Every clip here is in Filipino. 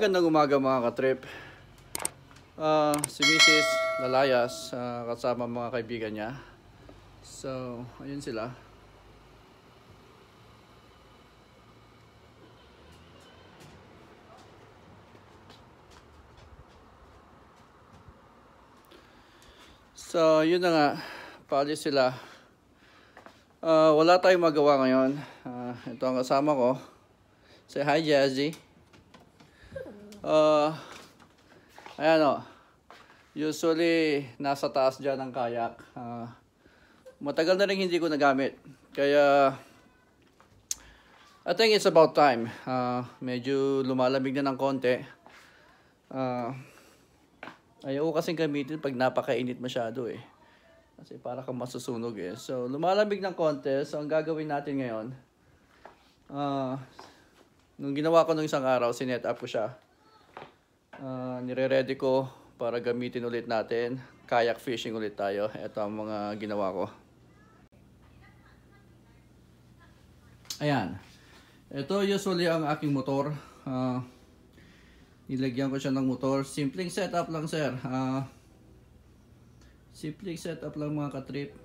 Magandang umaga mga ka-trip. uh, Si Mrs. Lalayas uh, Kasama mga kaibigan niya So, ayun sila So, yun na nga Paalis sila uh, Wala tayong magawa ngayon uh, Ito ang kasama ko Say hi Jazzy Uh, ayan o. Oh. Usually, nasa taas dyan ang kayak. Uh, matagal na rin hindi ko nagamit. Kaya, I think it's about time. Uh, medyo lumalamig na ng konti. Uh, ayaw ko kasing gamitin pag napakainit masyado eh. Kasi para kang masusunog eh. So, lumalamig ng konti. So, ang gagawin natin ngayon, uh, nung ginawa ko nung isang araw, sinet up ko siya. Uh, nire-ready ko para gamitin ulit natin. Kayak fishing ulit tayo. Ito ang mga ginawa ko. Ayan. Ito usually ang aking motor. Uh, nilagyan ko siya ng motor. Simpleng setup lang sir. Uh, simpleng setup lang mga katrip.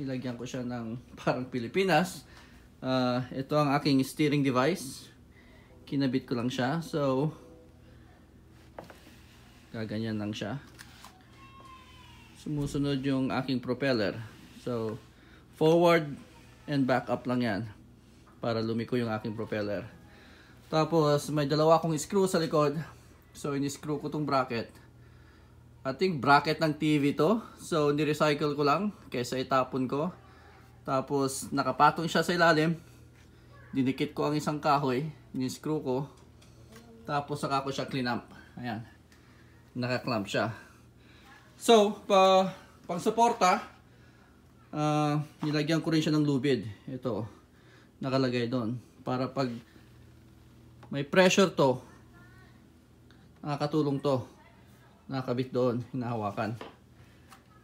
Nilagyan ko siya ng parang Pilipinas. Uh, ito ang aking steering device. Kinabit ko lang siya. So, Gaganyan lang siya. Sumusunod yung aking propeller. So, forward and back up lang yan para lumiko yung aking propeller. Tapos, may dalawa akong screw sa likod. So, in-screw ko tong bracket. I think bracket ng TV to. So, ni-recycle ko lang kaysa itapon ko. Tapos, nakapatong siya sa ilalim. Dinikit ko ang isang kahoy. In-screw ko. Tapos, saka ko siya clean up. Ayan. Naka-clamp siya. So, pa, pang suporta, uh, nilagyan ko rin siya ng lubid. Ito, nakalagay doon. Para pag may pressure to, nakakatulong to. Nakakabit doon, hinahawakan.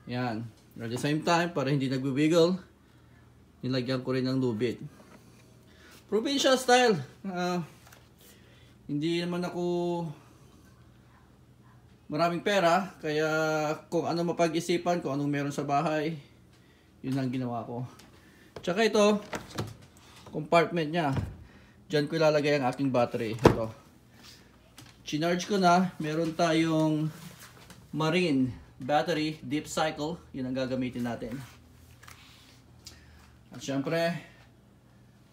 Yan. At the same time, para hindi nagwiwiggle, nilagyan ko rin ng lubid. Provincial style. Uh, hindi naman ako maraming pera kaya kung ano mapag-isipan kung anong meron sa bahay yun ang ginawa ko tsaka ito compartment nya dyan ko ilalagay ang aking battery ito chinarge ko na meron tayong marine battery deep cycle yun ang gagamitin natin at syempre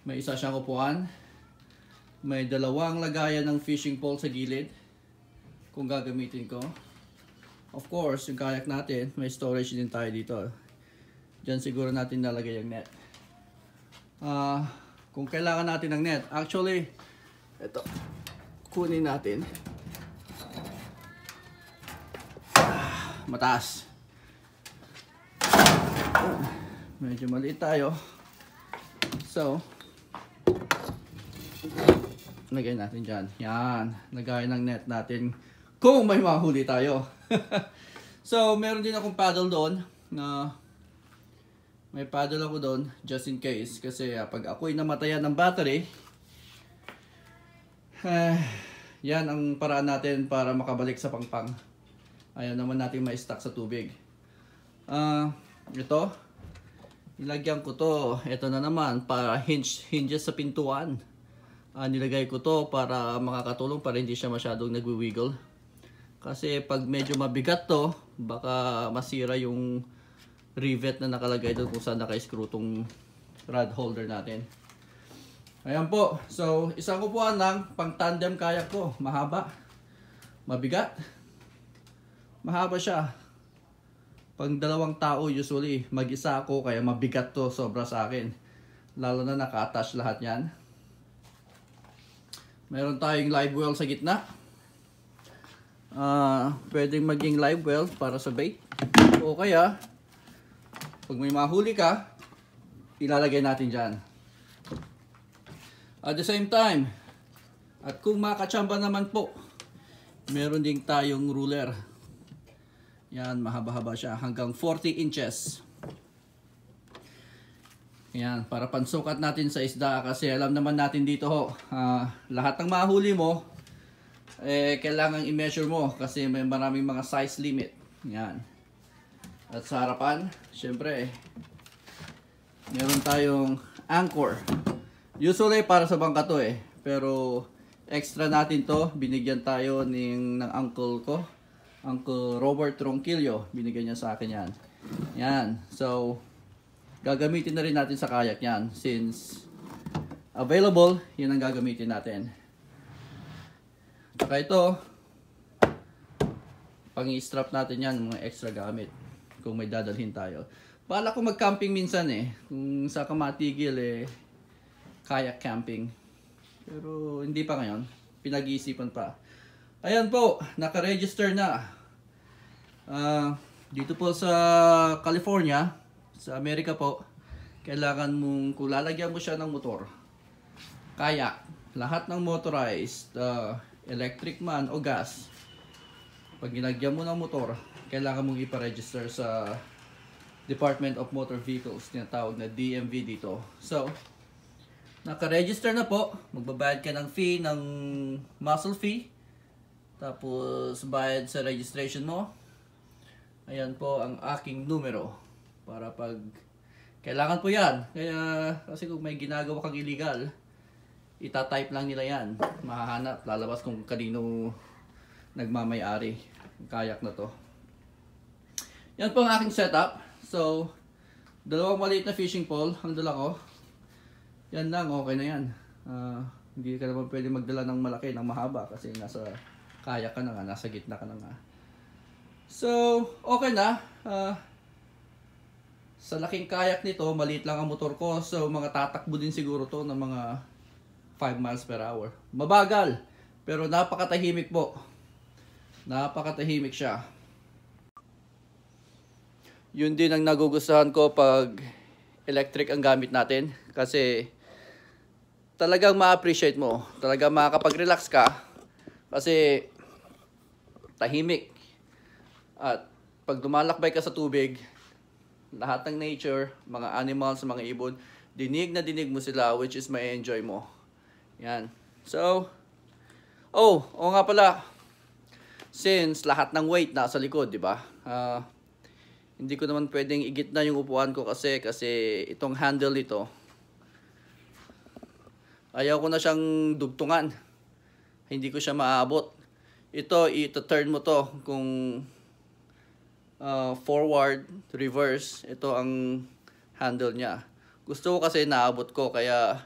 may isa siyang upuan may dalawang lagayan ng fishing pole sa gilid kung gagamitin ko. Of course, yung kayak natin, may storage din tayo dito. Diyan siguro natin nalagay yung net. Uh, kung kailangan natin ng net, actually, ito, kunin natin. Ah, mataas. Medyo maliit tayo. So, lagay natin dyan. Yan, lagay ng net natin kung may mahuli tayo. so, meron din akong paddle doon na may paddle ako doon just in case kasi uh, pag ako'y namatayan ng battery uh, yan ang paraan natin para makabalik sa pangpang. Ayaw naman natin ma-stack sa tubig. Uh, ito, nilagyan ko to. Ito na naman para hinge, hinges sa pintuan. Uh, nilagay ko to para makakatulong para hindi siya masyadong nagwiwiggle kasi pag medyo mabigat to, baka masira yung rivet na nakalagay doon kung saan naka-screw tong rod holder natin. Ayan po. So, isang kupuan ng pang-tandem kayak ko. Mahaba. Mabigat. Mahaba siya. Pang dalawang tao usually, mag-isa ako kaya mabigat to sobra sa akin. Lalo na naka-attach lahat yan. Meron tayong live well sa gitna uh, pwedeng maging live well para sa bait. O kaya, pag may mahuli ka, ilalagay natin dyan. At the same time, at kung makachamba naman po, meron ding tayong ruler. Yan, mahaba-haba siya, hanggang 40 inches. Yan, para pansukat natin sa isda kasi alam naman natin dito ho, uh, lahat ng mahuli mo, eh, kailangan i-measure mo kasi may maraming mga size limit. Yan. At sa harapan, syempre, meron tayong anchor. Usually, para sa bangka to eh. Pero, extra natin to. Binigyan tayo ng, ng uncle ko. Uncle Robert Ronquillo. Binigyan niya sa akin yan. Yan. So, gagamitin na rin natin sa kayak yan. Since, available, yun ang gagamitin natin. Saka ito, oh. pang-strap natin yan, mga extra gamit. Kung may dadalhin tayo. Bala ko mag-camping minsan eh. Kung sa kamatigil eh, kayak camping. Pero hindi pa ngayon. Pinag-iisipan pa. Ayan po, naka-register na. Uh, dito po sa California, sa Amerika po, kailangan mong, kung lalagyan mo siya ng motor, kayak, lahat ng motorized, uh, electric man o gas, pag ginagyan mo ng motor, kailangan mong ipa-register sa Department of Motor Vehicles, tinatawag na DMV dito. So, nakaregister na po, magbabayad ka ng fee, ng muscle fee, tapos bayad sa registration mo. Ayan po ang aking numero para pag kailangan po yan. Kaya kasi kung may ginagawa kang illegal, itatype lang nila yan mahahanap lalabas kung kanino nagmamayari ang kayak na to yan po ang aking setup so dalawang maliit na fishing pole ang dala ko yan lang okay na yan uh, hindi ka naman pwede magdala ng malaki ng mahaba kasi nasa kayak ka na nga nasa gitna ka na nga so okay na uh, sa laking kayak nito maliit lang ang motor ko so mga tatakbo din siguro to ng mga 5 miles per hour. Mabagal, pero napakatahimik po. Napakatahimik siya. Yun din ang nagugustuhan ko pag electric ang gamit natin. Kasi talagang ma-appreciate mo. Talagang makakapag-relax ka. Kasi tahimik. At pag lumalakbay ka sa tubig, lahat ng nature, mga animals, mga ibon, dinig na dinig mo sila which is may enjoy mo. Yan. So, oh, oh nga pala, since lahat ng weight nasa likod, di ba? Uh, hindi ko naman pwedeng igit na yung upuan ko kasi, kasi itong handle nito, ayaw ko na siyang dugtungan. Hindi ko siya maaabot. Ito, ito-turn mo to kung uh, forward, reverse. Ito ang handle niya. Gusto ko kasi naabot ko kaya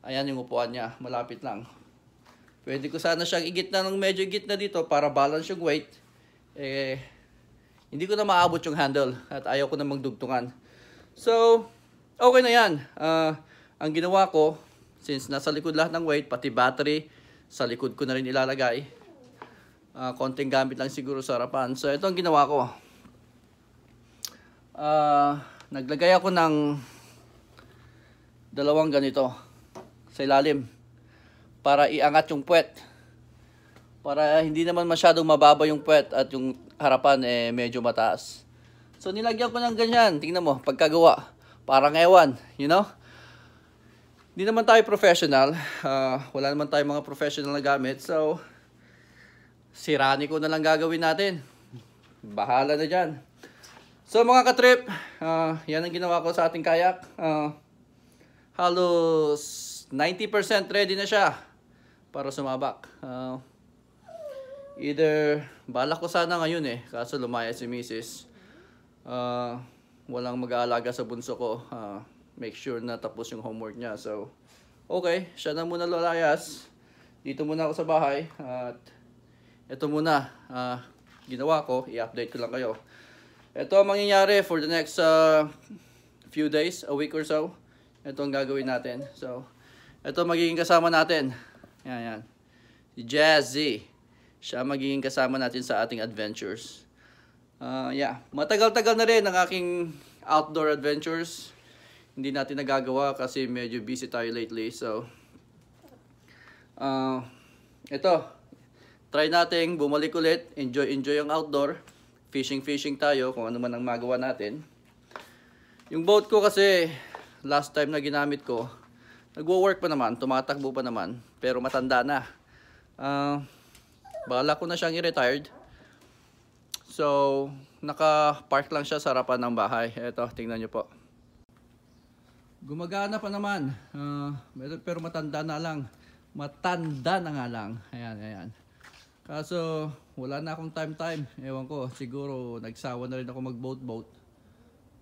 Ayan yung upuan niya, malapit lang. Pwede ko sana siyang igit na ng medyo igit na dito para balance yung weight. Eh, hindi ko na maabot yung handle at ayaw ko na magdugtungan. So, okay na yan. Uh, ang ginawa ko, since nasa likod lahat ng weight, pati battery, sa likod ko na rin ilalagay. Uh, konting gamit lang siguro sa harapan. So, ito ang ginawa ko. Uh, naglagay ako ng dalawang ganito sa ilalim para iangat yung puwet. Para hindi naman masyadong mababa yung puwet at yung harapan eh medyo mataas. So nilagyan ko ng ganyan. Tingnan mo, pagkagawa. Parang ewan, you know? Hindi naman tayo professional. Uh, wala naman tayo mga professional na gamit. So, sirani ko na lang gagawin natin. Bahala na dyan. So mga katrip, uh, yan ang ginawa ko sa ating kayak. Uh, halos 90% ready na siya para sumabak. Uh, either, balak ko sana ngayon eh, kaso lumaya si Mrs. Uh, walang mag-aalaga sa bunso ko. Uh, make sure na tapos yung homework niya. So, okay, siya na muna lalayas. Dito muna ako sa bahay. At, ito muna, uh, ginawa ko, i-update ko lang kayo. Ito ang mangyayari for the next uh, few days, a week or so. Ito ang gagawin natin. So, ito magiging kasama natin. Yan, ayan. Si Jazzy. Siya magiging kasama natin sa ating adventures. Uh, yeah. Matagal-tagal na rin ang aking outdoor adventures. Hindi natin nagagawa kasi medyo busy tayo lately. So, uh, ito. Try natin bumalik ulit. Enjoy, enjoy ang outdoor. Fishing, fishing tayo kung ano man ang magawa natin. Yung boat ko kasi last time na ginamit ko, Nagwo-work pa naman, tumatakbo pa naman, pero matanda na. Uh, ah, bala ko na siyang i-retired. So, naka-park lang siya sa harapan ng bahay. Ito, tingnan nyo po. Gumagana pa naman, uh, pero matanda na lang. Matanda na nga lang. Ayan, ayan. Kaso, wala na akong time-time. Ewan ko, siguro nagsawa na rin ako mag-boat-boat.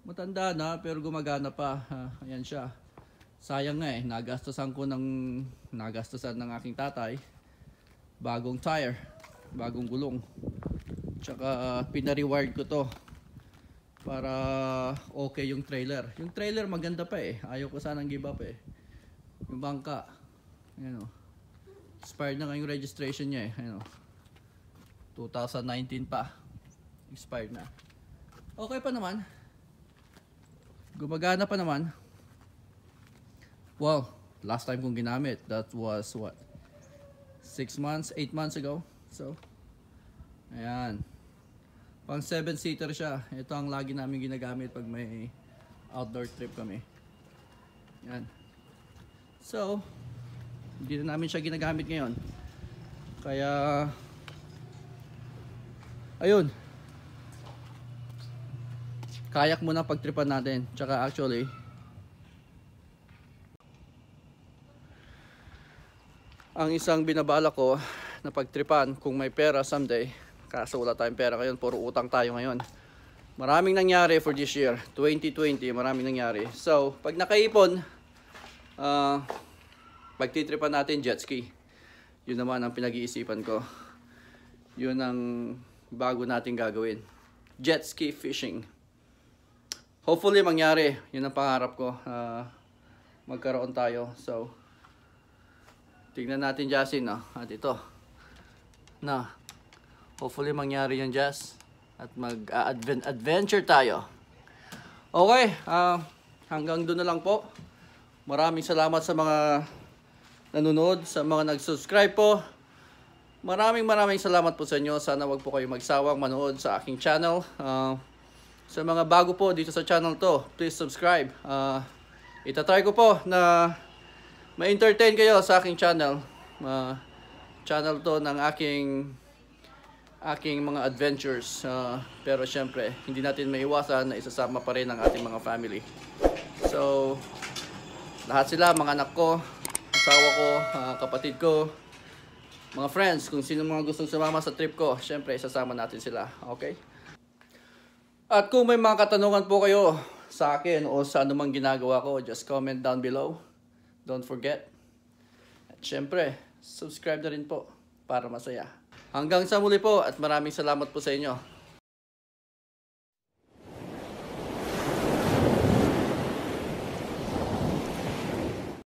Matanda na, pero gumagana pa. Uh, ayan siya sayang nga eh, nagastosan ko ng nagastosan ng aking tatay bagong tire, bagong gulong. Tsaka pinareward ko to para okay yung trailer. Yung trailer maganda pa eh. Ayaw ko sanang give up eh. Yung bangka. Ayan o. Oh. Expired na yung registration niya eh. Ayan o. 2019 pa. Expired na. Okay pa naman. Gumagana pa naman. Well, last time kong ginamit, that was what? 6 months, 8 months ago. So, ayan. Pang 7-seater siya. Ito ang lagi namin ginagamit pag may outdoor trip kami. Ayan. So, hindi na namin siya ginagamit ngayon. Kaya, ayun. Kayak muna pag pagtripan natin. Tsaka actually, ang isang binabala ko na pagtripan kung may pera someday. Kaso wala tayong pera ngayon, puro utang tayo ngayon. Maraming nangyari for this year, 2020, maraming nangyari. So, pag nakaipon, uh, pagtitripan natin jet ski. Yun naman ang pinag-iisipan ko. Yun ang bago natin gagawin. Jet ski fishing. Hopefully mangyari. Yun ang pangarap ko. Uh, magkaroon tayo. So, Tingnan natin Jasin, no? At ito. Na. No. Hopefully mangyari yung Jas at mag-adventure uh, tayo. Okay, uh, hanggang doon na lang po. Maraming salamat sa mga nanonood, sa mga nag-subscribe po. Maraming maraming salamat po sa inyo. Sana wag po kayong magsawang manood sa aking channel. Uh, sa mga bago po dito sa channel to, please subscribe. Uh, itatry ko po na ma-entertain kayo sa aking channel. Uh, channel to ng aking aking mga adventures. Uh, pero siyempre, hindi natin maiwasan na isasama pa rin ang ating mga family. So, lahat sila, mga anak ko, asawa ko, uh, kapatid ko, mga friends, kung sino mga gustong sumama sa trip ko, siyempre isasama natin sila. Okay? At kung may mga katanungan po kayo sa akin o sa anumang ginagawa ko, just comment down below. Don't forget. At syempre, subscribe na rin po para masaya. Hanggang sa muli po at maraming salamat po sa inyo.